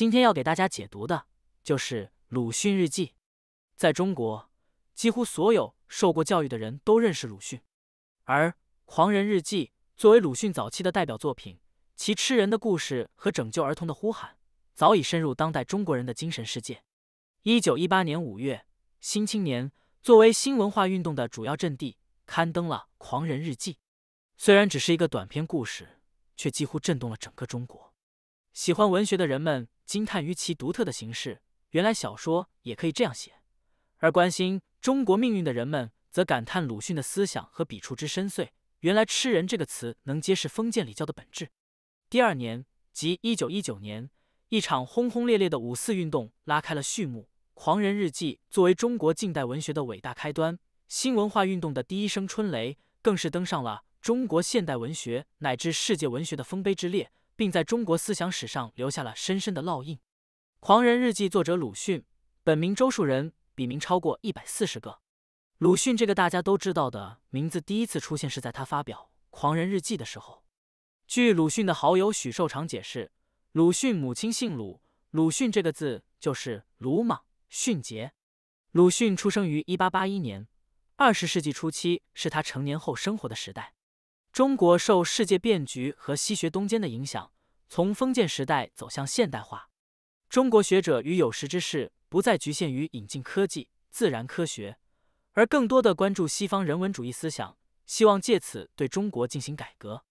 今天要给大家解读的就是鲁迅日记。在中国，几乎所有受过教育的人都认识鲁迅，而《狂人日记》作为鲁迅早期的代表作品，其吃人的故事和拯救儿童的呼喊早已深入当代中国人的精神世界。一九一八年五月，《新青年》作为新文化运动的主要阵地，刊登了《狂人日记》。虽然只是一个短篇故事，却几乎震动了整个中国。喜欢文学的人们。惊叹于其独特的形式，原来小说也可以这样写；而关心中国命运的人们则感叹鲁迅的思想和笔触之深邃。原来“吃人”这个词能揭示封建礼教的本质。第二年，即一九一九年，一场轰轰烈烈的五四运动拉开了序幕。《狂人日记》作为中国近代文学的伟大开端，新文化运动的第一声春雷，更是登上了中国现代文学乃至世界文学的丰碑之列。并在中国思想史上留下了深深的烙印。《狂人日记》作者鲁迅，本名周树人，笔名超过一百四十个。鲁迅这个大家都知道的名字，第一次出现是在他发表《狂人日记》的时候。据鲁迅的好友许寿裳解释，鲁迅母亲姓鲁，鲁迅这个字就是鲁莽迅捷。鲁迅出生于一八八一年，二十世纪初期是他成年后生活的时代。中国受世界变局和西学东渐的影响，从封建时代走向现代化。中国学者与有识之士不再局限于引进科技、自然科学，而更多的关注西方人文主义思想，希望借此对中国进行改革。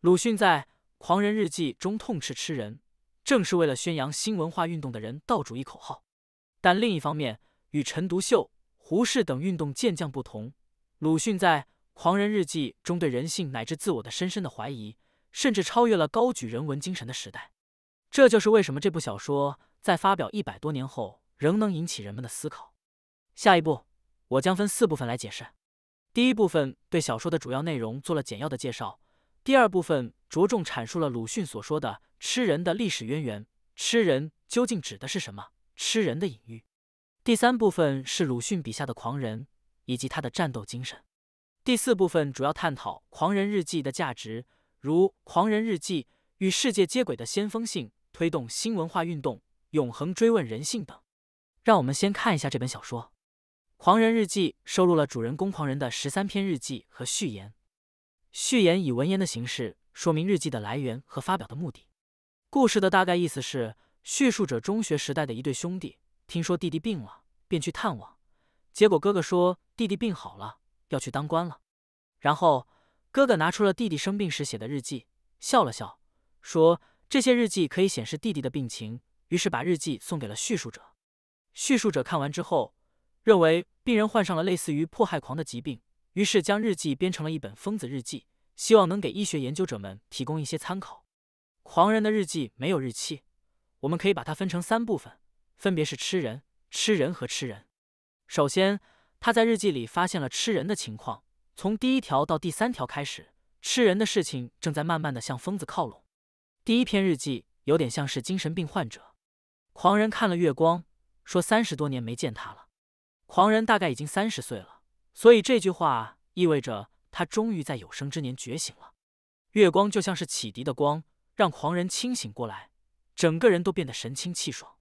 鲁迅在《狂人日记》中痛斥吃人，正是为了宣扬新文化运动的人道主义口号。但另一方面，与陈独秀、胡适等运动健将不同，鲁迅在《狂人日记》中对人性乃至自我的深深的怀疑，甚至超越了高举人文精神的时代。这就是为什么这部小说在发表一百多年后仍能引起人们的思考。下一步，我将分四部分来解释：第一部分对小说的主要内容做了简要的介绍；第二部分着重阐述了鲁迅所说的“吃人”的历史渊源，“吃人”究竟指的是什么？“吃人”的隐喻。第三部分是鲁迅笔下的狂人以及他的战斗精神。第四部分主要探讨《狂人日记》的价值，如《狂人日记》与世界接轨的先锋性，推动新文化运动，永恒追问人性等。让我们先看一下这本小说《狂人日记》，收录了主人公狂人的十三篇日记和序言。序言以文言的形式说明日记的来源和发表的目的。故事的大概意思是：叙述者中学时代的一对兄弟，听说弟弟病了，便去探望，结果哥哥说弟弟病好了。要去当官了，然后哥哥拿出了弟弟生病时写的日记，笑了笑，说：“这些日记可以显示弟弟的病情。”于是把日记送给了叙述者。叙述者看完之后，认为病人患上了类似于迫害狂的疾病，于是将日记编成了一本疯子日记，希望能给医学研究者们提供一些参考。狂人的日记没有日期，我们可以把它分成三部分，分别是吃人、吃人和吃人。首先。他在日记里发现了吃人的情况，从第一条到第三条开始，吃人的事情正在慢慢的向疯子靠拢。第一篇日记有点像是精神病患者，狂人看了月光，说三十多年没见他了。狂人大概已经三十岁了，所以这句话意味着他终于在有生之年觉醒了。月光就像是启迪的光，让狂人清醒过来，整个人都变得神清气爽。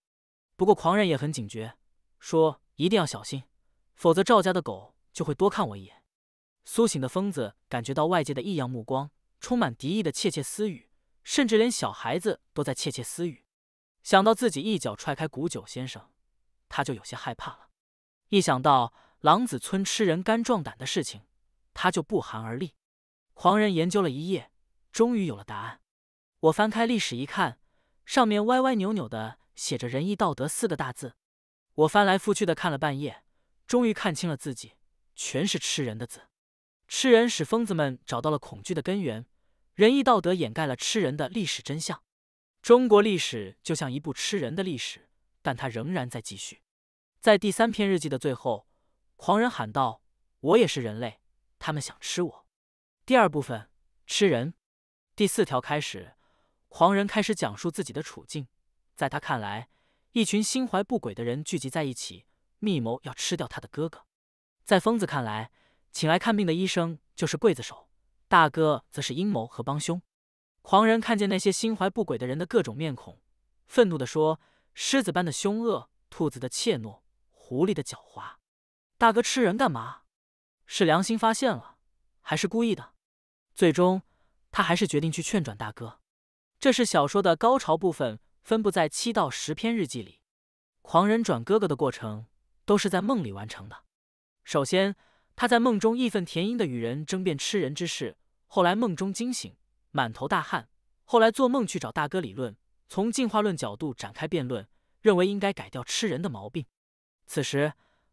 不过狂人也很警觉，说一定要小心。否则，赵家的狗就会多看我一眼。苏醒的疯子感觉到外界的异样目光，充满敌意的窃窃私语，甚至连小孩子都在窃窃私语。想到自己一脚踹开古九先生，他就有些害怕了。一想到狼子村吃人肝壮胆的事情，他就不寒而栗。狂人研究了一夜，终于有了答案。我翻开历史一看，上面歪歪扭扭的写着“仁义道德”四个大字。我翻来覆去的看了半夜。终于看清了自己，全是吃人的字。吃人使疯子们找到了恐惧的根源，仁义道德掩盖了吃人的历史真相。中国历史就像一部吃人的历史，但它仍然在继续。在第三篇日记的最后，狂人喊道：“我也是人类，他们想吃我。”第二部分，吃人。第四条开始，狂人开始讲述自己的处境。在他看来，一群心怀不轨的人聚集在一起。密谋要吃掉他的哥哥，在疯子看来，请来看病的医生就是刽子手，大哥则是阴谋和帮凶。狂人看见那些心怀不轨的人的各种面孔，愤怒地说：“狮子般的凶恶，兔子的怯懦，狐狸的狡猾。”大哥吃人干嘛？是良心发现了，还是故意的？最终，他还是决定去劝转大哥。这是小说的高潮部分，分布在七到十篇日记里。狂人转哥哥的过程。都是在梦里完成的。首先，他在梦中义愤填膺的与人争辩吃人之事，后来梦中惊醒，满头大汗。后来做梦去找大哥理论，从进化论角度展开辩论，认为应该改掉吃人的毛病。此时，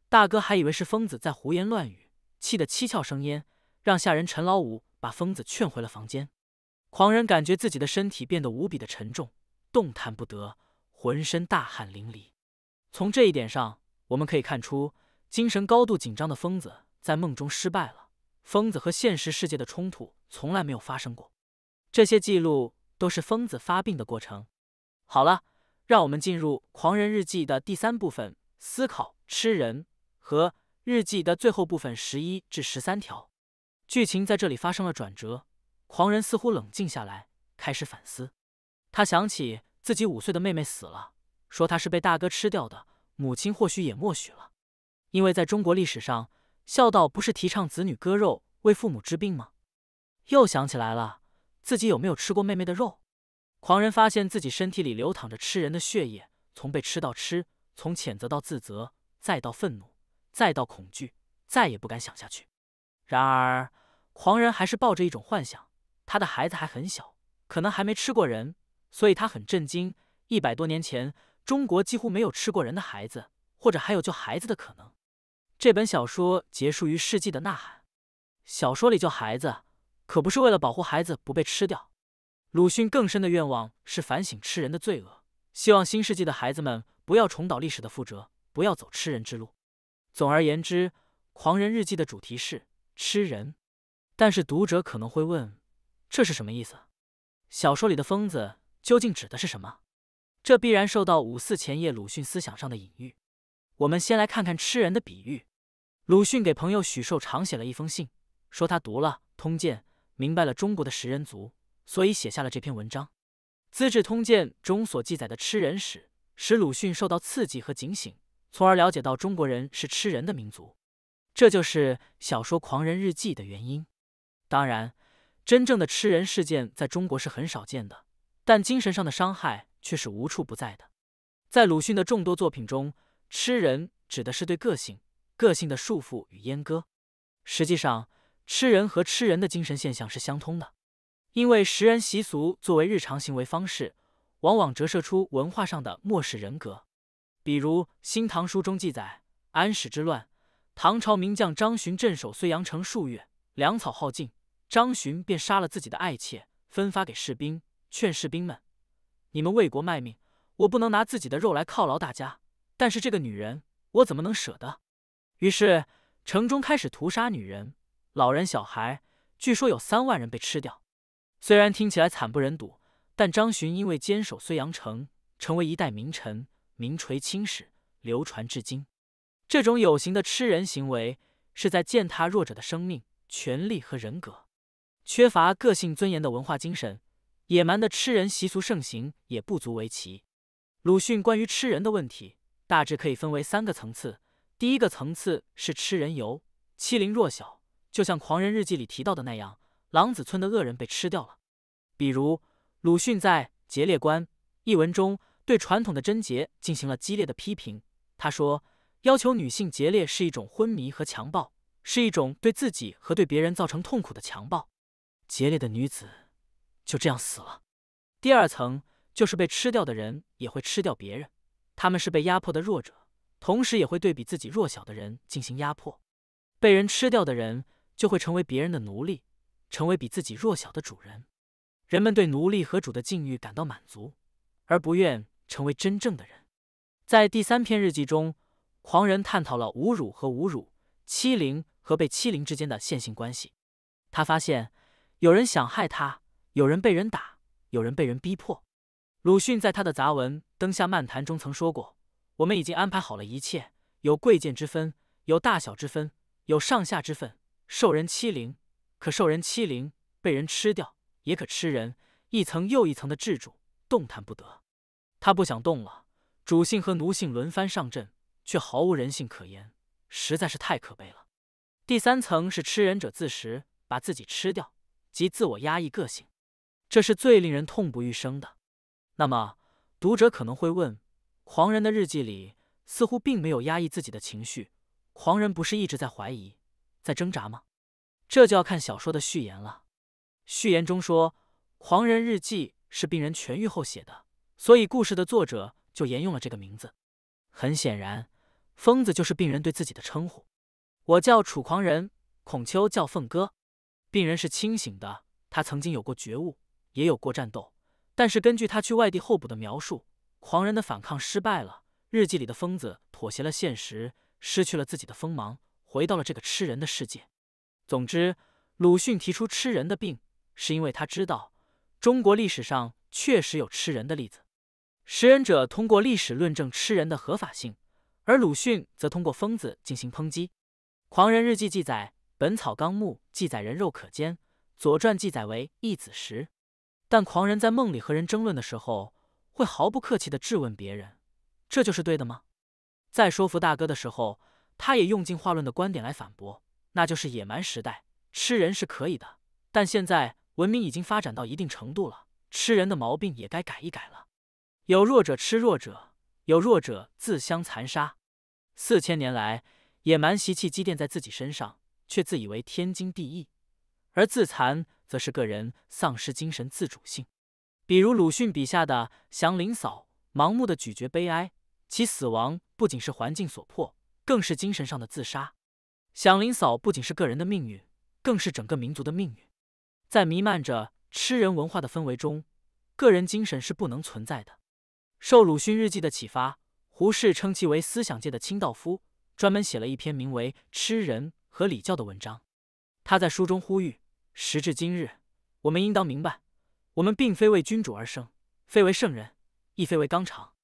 大哥还以为是疯子在胡言乱语，气得七窍生烟，让下人陈老五把疯子劝回了房间。狂人感觉自己的身体变得无比的沉重，动弹不得，浑身大汗淋漓。从这一点上。我们可以看出，精神高度紧张的疯子在梦中失败了。疯子和现实世界的冲突从来没有发生过。这些记录都是疯子发病的过程。好了，让我们进入《狂人日记》的第三部分——思考吃人和日记的最后部分（十一至十三条）。剧情在这里发生了转折，狂人似乎冷静下来，开始反思。他想起自己五岁的妹妹死了，说她是被大哥吃掉的。母亲或许也默许了，因为在中国历史上，孝道不是提倡子女割肉为父母治病吗？又想起来了，自己有没有吃过妹妹的肉？狂人发现自己身体里流淌着吃人的血液，从被吃到吃，从谴责到自责，再到愤怒，再到恐惧，再也不敢想下去。然而，狂人还是抱着一种幻想，他的孩子还很小，可能还没吃过人，所以他很震惊。一百多年前。中国几乎没有吃过人的孩子，或者还有救孩子的可能。这本小说结束于世纪的呐喊。小说里救孩子，可不是为了保护孩子不被吃掉。鲁迅更深的愿望是反省吃人的罪恶，希望新世纪的孩子们不要重蹈历史的覆辙，不要走吃人之路。总而言之，《狂人日记》的主题是吃人。但是读者可能会问，这是什么意思？小说里的疯子究竟指的是什么？这必然受到五四前夜鲁迅思想上的隐喻。我们先来看看“吃人”的比喻。鲁迅给朋友许寿常写了一封信，说他读了《通鉴》，明白了中国的食人族，所以写下了这篇文章。《资治通鉴》中所记载的吃人史，使鲁迅受到刺激和警醒，从而了解到中国人是吃人的民族。这就是小说《狂人日记》的原因。当然，真正的吃人事件在中国是很少见的，但精神上的伤害。却是无处不在的。在鲁迅的众多作品中，“吃人”指的是对个性、个性的束缚与阉割。实际上，“吃人”和“吃人的精神现象”是相通的，因为食人习俗作为日常行为方式，往往折射出文化上的漠视人格。比如《新唐书》中记载，安史之乱，唐朝名将张巡镇守睢阳城数月，粮草耗尽，张巡便杀了自己的爱妾，分发给士兵，劝士兵们。你们为国卖命，我不能拿自己的肉来犒劳大家。但是这个女人，我怎么能舍得？于是城中开始屠杀女人、老人、小孩，据说有三万人被吃掉。虽然听起来惨不忍睹，但张巡因为坚守睢阳城，成为一代名臣，名垂青史，流传至今。这种有形的吃人行为，是在践踏弱者的生命、权利和人格，缺乏个性尊严的文化精神。野蛮的吃人习俗盛行也不足为奇。鲁迅关于吃人的问题大致可以分为三个层次。第一个层次是吃人由欺凌弱小，就像《狂人日记》里提到的那样，狼子村的恶人被吃掉了。比如，鲁迅在《节烈观》一文中对传统的贞洁进行了激烈的批评。他说，要求女性节烈是一种昏迷和强暴，是一种对自己和对别人造成痛苦的强暴。节烈的女子。就这样死了。第二层就是被吃掉的人也会吃掉别人，他们是被压迫的弱者，同时也会对比自己弱小的人进行压迫。被人吃掉的人就会成为别人的奴隶，成为比自己弱小的主人。人们对奴隶和主的境遇感到满足，而不愿成为真正的人。在第三篇日记中，狂人探讨了侮辱和侮辱、欺凌和被欺凌之间的线性关系。他发现有人想害他。有人被人打，有人被人逼迫。鲁迅在他的杂文《灯下漫谈》中曾说过：“我们已经安排好了一切，有贵贱之分，有大小之分，有上下之分。受人欺凌，可受人欺凌；被人吃掉，也可吃人。一层又一层的制住，动弹不得。他不想动了。主性和奴性轮番上阵，却毫无人性可言，实在是太可悲了。”第三层是吃人者自食，把自己吃掉，即自我压抑个性。这是最令人痛不欲生的。那么，读者可能会问：狂人的日记里似乎并没有压抑自己的情绪，狂人不是一直在怀疑、在挣扎吗？这就要看小说的序言了。序言中说，《狂人日记》是病人痊愈后写的，所以故事的作者就沿用了这个名字。很显然，疯子就是病人对自己的称呼。我叫楚狂人，孔丘叫凤哥。病人是清醒的，他曾经有过觉悟。也有过战斗，但是根据他去外地候补的描述，狂人的反抗失败了。日记里的疯子妥协了现实，失去了自己的锋芒，回到了这个吃人的世界。总之，鲁迅提出吃人的病，是因为他知道中国历史上确实有吃人的例子。食人者通过历史论证吃人的合法性，而鲁迅则通过疯子进行抨击。狂人日记记载，《本草纲目》记载人肉可煎，《左传》记载为一子食。但狂人在梦里和人争论的时候，会毫不客气地质问别人，这就是对的吗？在说服大哥的时候，他也用进化论的观点来反驳，那就是野蛮时代吃人是可以的，但现在文明已经发展到一定程度了，吃人的毛病也该改一改了。有弱者吃弱者，有弱者自相残杀，四千年来野蛮习气积淀在自己身上，却自以为天经地义，而自残。则是个人丧失精神自主性，比如鲁迅笔下的祥林嫂，盲目的咀嚼悲哀，其死亡不仅是环境所迫，更是精神上的自杀。祥林嫂不仅是个人的命运，更是整个民族的命运。在弥漫着吃人文化的氛围中，个人精神是不能存在的。受鲁迅日记的启发，胡适称其为思想界的清道夫，专门写了一篇名为《吃人和礼教》的文章。他在书中呼吁。时至今日，我们应当明白，我们并非为君主而生，非为圣人，亦非为纲常。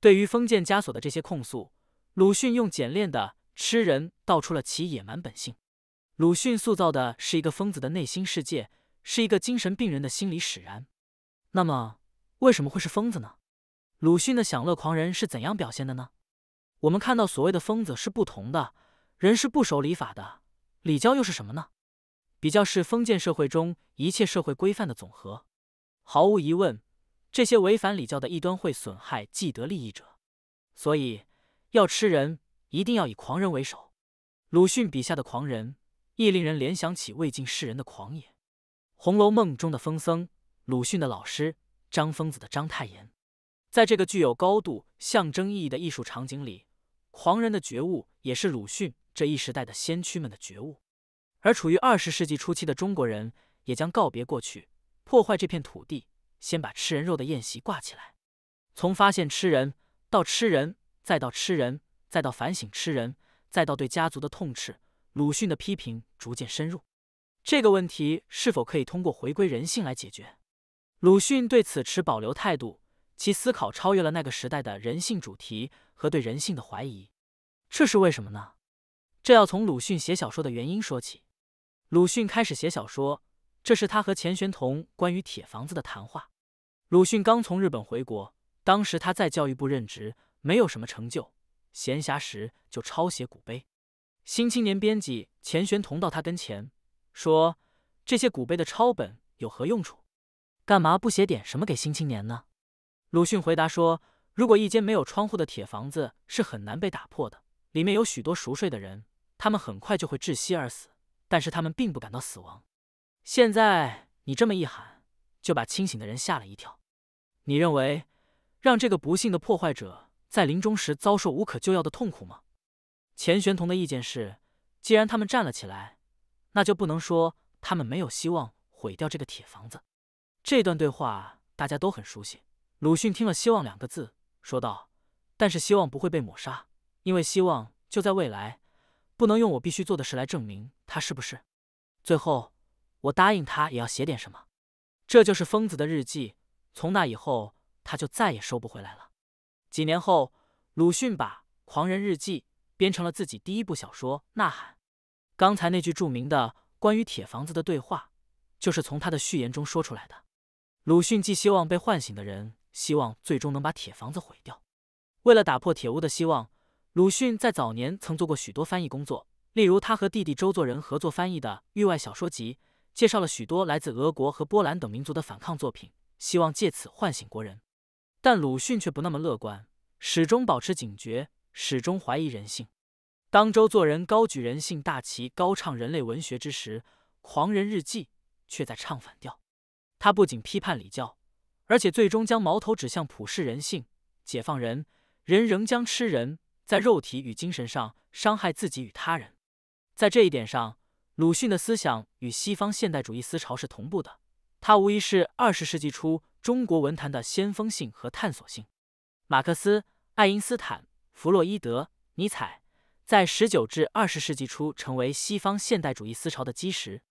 对于封建枷锁的这些控诉，鲁迅用简练的吃人道出了其野蛮本性。鲁迅塑造的是一个疯子的内心世界，是一个精神病人的心理使然。那么，为什么会是疯子呢？鲁迅的享乐狂人是怎样表现的呢？我们看到，所谓的疯子是不同的，人是不守礼法的，礼教又是什么呢？比较是封建社会中一切社会规范的总和，毫无疑问，这些违反礼教的异端会损害既得利益者，所以要吃人，一定要以狂人为首。鲁迅笔下的狂人，亦令人联想起魏晋世人的狂野，《红楼梦》中的风僧，鲁迅的老师张疯子的章太炎，在这个具有高度象征意义的艺术场景里，狂人的觉悟，也是鲁迅这一时代的先驱们的觉悟。而处于二十世纪初期的中国人也将告别过去，破坏这片土地，先把吃人肉的宴席挂起来。从发现吃人到吃人，再到吃人，再到反省吃人，再到对家族的痛斥，鲁迅的批评逐渐深入。这个问题是否可以通过回归人性来解决？鲁迅对此持保留态度，其思考超越了那个时代的人性主题和对人性的怀疑。这是为什么呢？这要从鲁迅写小说的原因说起。鲁迅开始写小说，这是他和钱玄同关于铁房子的谈话。鲁迅刚从日本回国，当时他在教育部任职，没有什么成就。闲暇时就抄写古碑。新青年编辑钱玄同到他跟前说：“这些古碑的抄本有何用处？干嘛不写点什么给新青年呢？”鲁迅回答说：“如果一间没有窗户的铁房子是很难被打破的，里面有许多熟睡的人，他们很快就会窒息而死。”但是他们并不感到死亡。现在你这么一喊，就把清醒的人吓了一跳。你认为让这个不幸的破坏者在临终时遭受无可救药的痛苦吗？钱玄同的意见是：既然他们站了起来，那就不能说他们没有希望毁掉这个铁房子。这段对话大家都很熟悉。鲁迅听了“希望”两个字，说道：“但是希望不会被抹杀，因为希望就在未来。”不能用我必须做的事来证明他是不是。最后，我答应他也要写点什么。这就是疯子的日记。从那以后，他就再也收不回来了。几年后，鲁迅把《狂人日记》编成了自己第一部小说《呐喊》。刚才那句著名的关于铁房子的对话，就是从他的序言中说出来的。鲁迅寄希望被唤醒的人，希望最终能把铁房子毁掉。为了打破铁屋的希望。鲁迅在早年曾做过许多翻译工作，例如他和弟弟周作人合作翻译的《域外小说集》，介绍了许多来自俄国和波兰等民族的反抗作品，希望借此唤醒国人。但鲁迅却不那么乐观，始终保持警觉，始终怀疑人性。当周作人高举人性大旗，高唱人类文学之时，《狂人日记》却在唱反调。他不仅批判礼教，而且最终将矛头指向普世人性。解放人人仍将吃人。在肉体与精神上伤害自己与他人，在这一点上，鲁迅的思想与西方现代主义思潮是同步的。他无疑是二十世纪初中国文坛的先锋性和探索性。马克思、爱因斯坦、弗洛伊德、尼采在十九至二十世纪初成为西方现代主义思潮的基石。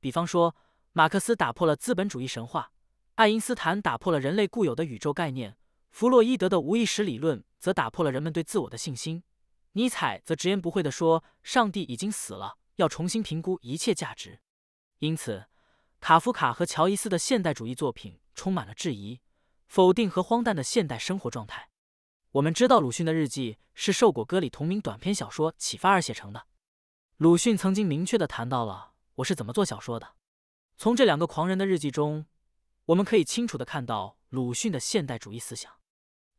比方说，马克思打破了资本主义神话，爱因斯坦打破了人类固有的宇宙概念，弗洛伊德的无意识理论。则打破了人们对自我的信心。尼采则直言不讳地说：“上帝已经死了，要重新评估一切价值。”因此，卡夫卡和乔伊斯的现代主义作品充满了质疑、否定和荒诞的现代生活状态。我们知道鲁迅的日记是受果戈里同名短篇小说启发而写成的。鲁迅曾经明确的谈到了我是怎么做小说的。从这两个狂人的日记中，我们可以清楚的看到鲁迅的现代主义思想。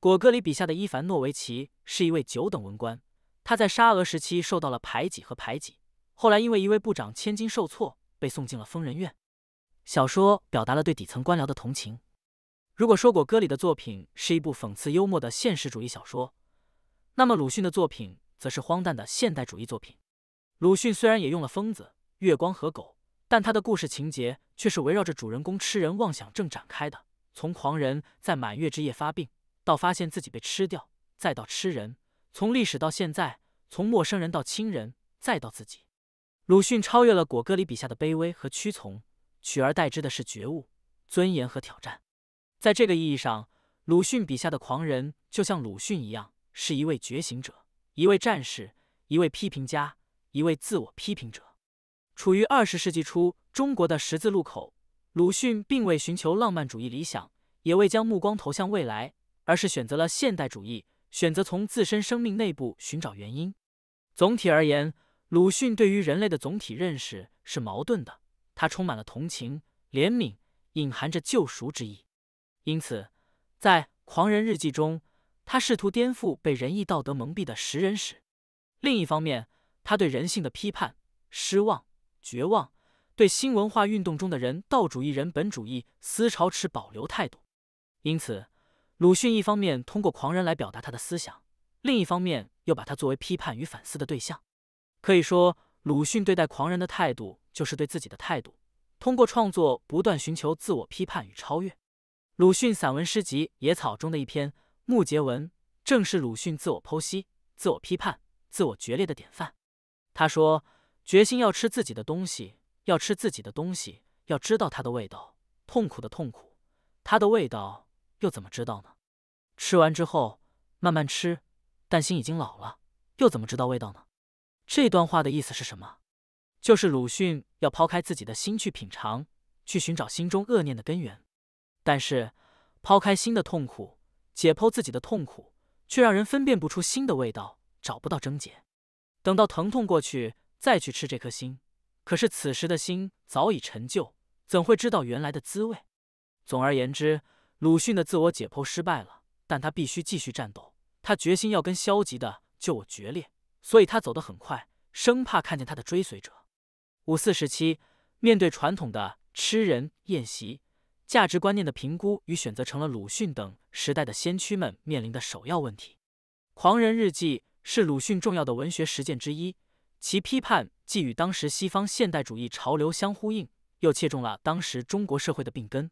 果戈里笔下的伊凡诺维奇是一位九等文官，他在沙俄时期受到了排挤和排挤，后来因为一位部长千金受挫，被送进了疯人院。小说表达了对底层官僚的同情。如果说果戈里的作品是一部讽刺幽默的现实主义小说，那么鲁迅的作品则是荒诞的现代主义作品。鲁迅虽然也用了疯子、月光和狗，但他的故事情节却是围绕着主人公吃人妄想症展开的，从狂人在满月之夜发病。到发现自己被吃掉，再到吃人；从历史到现在，从陌生人到亲人，再到自己。鲁迅超越了果戈里笔下的卑微和屈从，取而代之的是觉悟、尊严和挑战。在这个意义上，鲁迅笔下的狂人就像鲁迅一样，是一位觉醒者、一位战士、一位批评家、一位自我批评者。处于二十世纪初中国的十字路口，鲁迅并未寻求浪漫主义理想，也未将目光投向未来。而是选择了现代主义，选择从自身生命内部寻找原因。总体而言，鲁迅对于人类的总体认识是矛盾的，他充满了同情、怜悯，隐含着救赎之意。因此，在《狂人日记》中，他试图颠覆被仁义道德蒙蔽的食人史。另一方面，他对人性的批判、失望、绝望，对新文化运动中的人道主义、人本主义思潮持保留态度。因此。鲁迅一方面通过狂人来表达他的思想，另一方面又把他作为批判与反思的对象。可以说，鲁迅对待狂人的态度就是对自己的态度。通过创作不断寻求自我批判与超越。鲁迅散文诗集《野草》中的一篇《木结文》，正是鲁迅自我剖析、自我批判、自我决裂的典范。他说：“决心要吃自己的东西，要吃自己的东西，要知道它的味道。痛苦的痛苦，它的味道又怎么知道呢？”吃完之后慢慢吃，但心已经老了，又怎么知道味道呢？这段话的意思是什么？就是鲁迅要抛开自己的心去品尝，去寻找心中恶念的根源。但是抛开心的痛苦，解剖自己的痛苦，却让人分辨不出心的味道，找不到症结。等到疼痛过去再去吃这颗心，可是此时的心早已陈旧，怎会知道原来的滋味？总而言之，鲁迅的自我解剖失败了。但他必须继续战斗，他决心要跟消极的就我决裂，所以他走得很快，生怕看见他的追随者。五四时期，面对传统的吃人宴席，价值观念的评估与选择成了鲁迅等时代的先驱们面临的首要问题。《狂人日记》是鲁迅重要的文学实践之一，其批判既与当时西方现代主义潮流相呼应，又切中了当时中国社会的病根。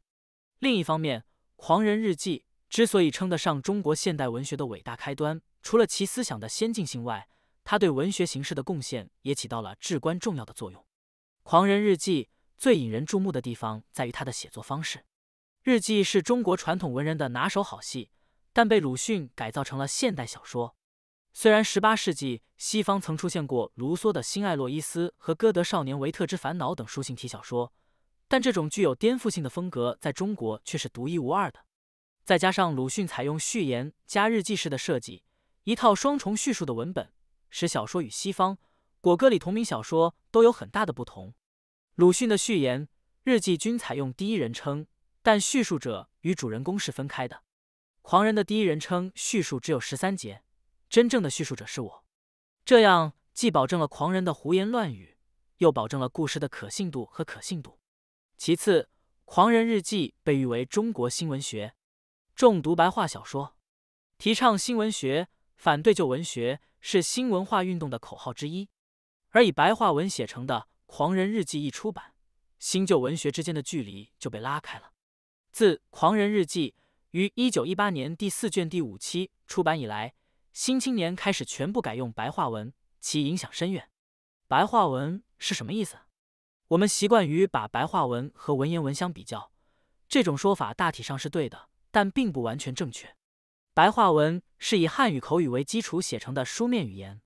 另一方面，《狂人日记》。之所以称得上中国现代文学的伟大开端，除了其思想的先进性外，他对文学形式的贡献也起到了至关重要的作用。《狂人日记》最引人注目的地方在于他的写作方式。日记是中国传统文人的拿手好戏，但被鲁迅改造成了现代小说。虽然18世纪西方曾出现过卢梭的《新爱洛伊斯》和歌德《少年维特之烦恼》等书信体小说，但这种具有颠覆性的风格在中国却是独一无二的。再加上鲁迅采用序言加日记式的设计，一套双重叙述的文本，使小说与西方果戈里同名小说都有很大的不同。鲁迅的序言、日记均采用第一人称，但叙述者与主人公是分开的。《狂人》的第一人称叙述只有十三节，真正的叙述者是我。这样既保证了狂人的胡言乱语，又保证了故事的可信度和可信度。其次，《狂人日记》被誉为中国新文学。重读白话小说，提倡新文学，反对旧文学，是新文化运动的口号之一。而以白话文写成的《狂人日记》一出版，新旧文学之间的距离就被拉开了。自《狂人日记》于一九一八年第四卷第五期出版以来，《新青年》开始全部改用白话文，其影响深远。白话文是什么意思？我们习惯于把白话文和文言文相比较，这种说法大体上是对的。但并不完全正确。白话文是以汉语口语为基础写成的书面语言。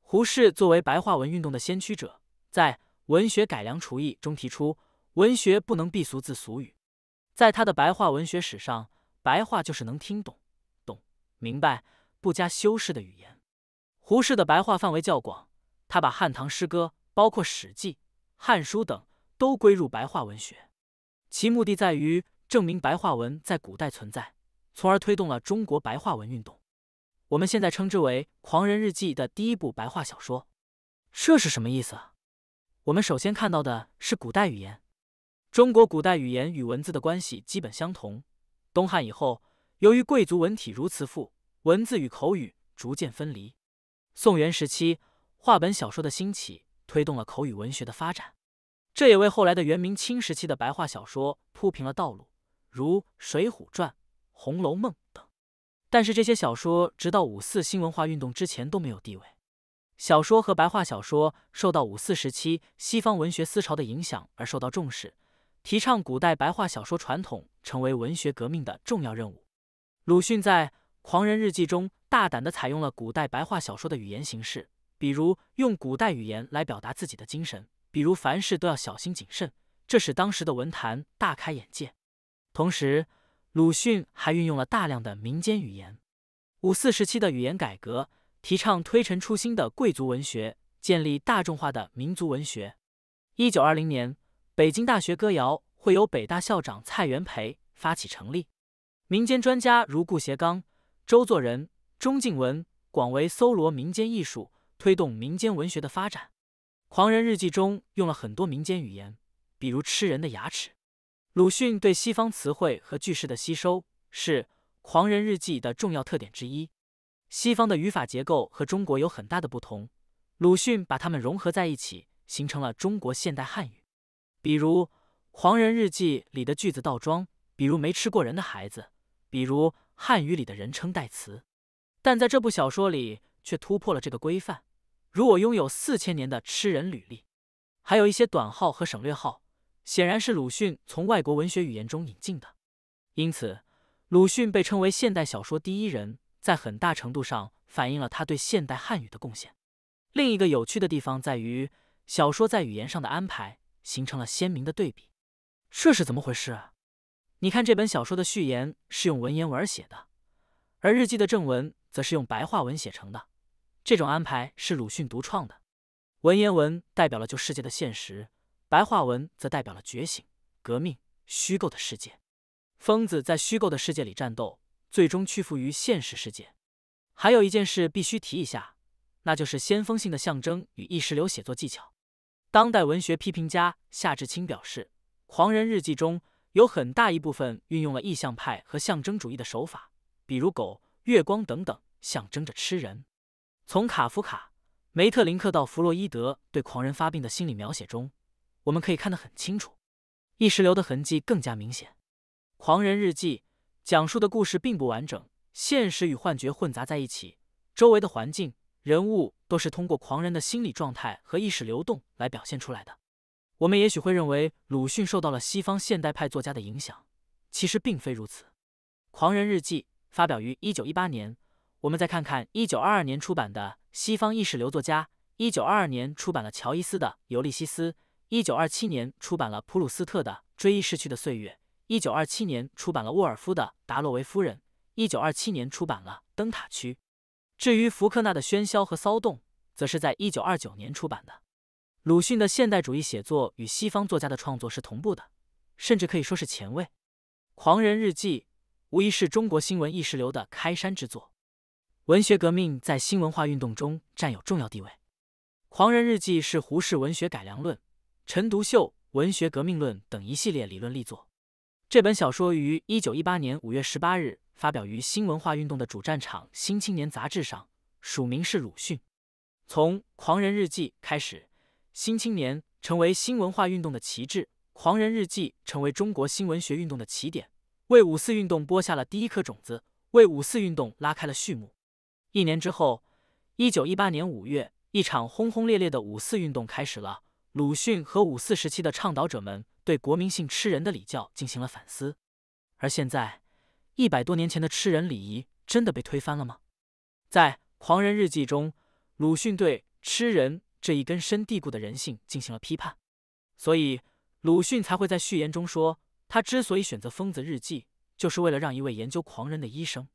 胡适作为白话文运动的先驱者，在《文学改良刍议》中提出：“文学不能避俗字俗语。”在他的《白话文学史》上，白话就是能听懂、懂、明白、不加修饰的语言。胡适的白话范围较广，他把汉唐诗歌，包括《史记》《汉书》等，都归入白话文学，其目的在于。证明白话文在古代存在，从而推动了中国白话文运动。我们现在称之为《狂人日记》的第一部白话小说，这是什么意思啊？我们首先看到的是古代语言。中国古代语言与文字的关系基本相同。东汉以后，由于贵族文体如此富，文字与口语逐渐分离。宋元时期，话本小说的兴起推动了口语文学的发展，这也为后来的元明清时期的白话小说铺平了道路。如《水浒传》《红楼梦》等，但是这些小说直到五四新文化运动之前都没有地位。小说和白话小说受到五四时期西方文学思潮的影响而受到重视，提倡古代白话小说传统成为文学革命的重要任务。鲁迅在《狂人日记》中大胆的采用了古代白话小说的语言形式，比如用古代语言来表达自己的精神，比如凡事都要小心谨慎，这使当时的文坛大开眼界。同时，鲁迅还运用了大量的民间语言。五四时期的语言改革提倡推陈出新的贵族文学，建立大众化的民族文学。一九二零年，北京大学歌谣会由北大校长蔡元培发起成立，民间专家如顾颉刚、周作人、钟敬文广为搜罗民间艺术，推动民间文学的发展。《狂人日记》中用了很多民间语言，比如“吃人的牙齿”。鲁迅对西方词汇和句式的吸收是《狂人日记》的重要特点之一。西方的语法结构和中国有很大的不同，鲁迅把它们融合在一起，形成了中国现代汉语。比如《狂人日记》里的句子倒装，比如没吃过人的孩子，比如汉语里的人称代词。但在这部小说里却突破了这个规范，如我拥有四千年的吃人履历，还有一些短号和省略号。显然是鲁迅从外国文学语言中引进的，因此鲁迅被称为现代小说第一人，在很大程度上反映了他对现代汉语的贡献。另一个有趣的地方在于，小说在语言上的安排形成了鲜明的对比，这是怎么回事？你看，这本小说的序言是用文言文写的，而日记的正文则是用白话文写成的。这种安排是鲁迅独创的，文言文代表了旧世界的现实。白话文则代表了觉醒、革命、虚构的世界。疯子在虚构的世界里战斗，最终屈服于现实世界。还有一件事必须提一下，那就是先锋性的象征与意识流写作技巧。当代文学批评家夏志清表示，《狂人日记》中有很大一部分运用了意象派和象征主义的手法，比如狗、月光等等，象征着吃人。从卡夫卡、梅特林克到弗洛伊德对狂人发病的心理描写中。我们可以看得很清楚，意识流的痕迹更加明显。《狂人日记》讲述的故事并不完整，现实与幻觉混杂在一起，周围的环境、人物都是通过狂人的心理状态和意识流动来表现出来的。我们也许会认为鲁迅受到了西方现代派作家的影响，其实并非如此。《狂人日记》发表于一九一八年，我们再看看一九二二年出版的西方意识流作家，一九二二年出版了乔伊斯的《尤利西斯》。一九二七年出版了普鲁斯特的《追忆逝去的岁月》，一九二七年出版了沃尔夫的《达洛维夫人》，一九二七年出版了《灯塔区》。至于福克纳的《喧嚣和骚动》，则是在一九二九年出版的。鲁迅的现代主义写作与西方作家的创作是同步的，甚至可以说是前卫。《狂人日记》无疑是中国新闻意识流的开山之作。文学革命在新文化运动中占有重要地位，《狂人日记》是胡适文学改良论。陈独秀《文学革命论》等一系列理论力作。这本小说于一九一八年五月十八日发表于新文化运动的主战场《新青年》杂志上，署名是鲁迅。从《狂人日记》开始，《新青年》成为新文化运动的旗帜，《狂人日记》成为中国新文学运动的起点，为五四运动播下了第一颗种子，为五四运动拉开了序幕。一年之后，一九一八年五月，一场轰轰烈烈的五四运动开始了。鲁迅和五四时期的倡导者们对国民性吃人的礼教进行了反思，而现在一百多年前的吃人礼仪真的被推翻了吗？在《狂人日记》中，鲁迅对吃人这一根深蒂固的人性进行了批判，所以鲁迅才会在序言中说，他之所以选择疯子日记，就是为了让一位研究狂人的医生，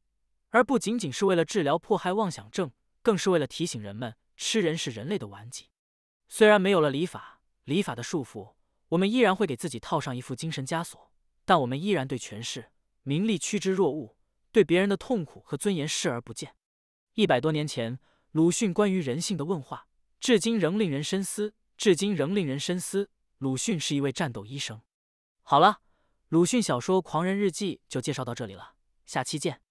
而不仅仅是为了治疗迫害妄想症，更是为了提醒人们，吃人是人类的顽疾。虽然没有了礼法，礼法的束缚，我们依然会给自己套上一副精神枷锁，但我们依然对权势、名利趋之若鹜，对别人的痛苦和尊严视而不见。一百多年前，鲁迅关于人性的问话，至今仍令人深思。至今仍令人深思。鲁迅是一位战斗医生。好了，鲁迅小说《狂人日记》就介绍到这里了，下期见。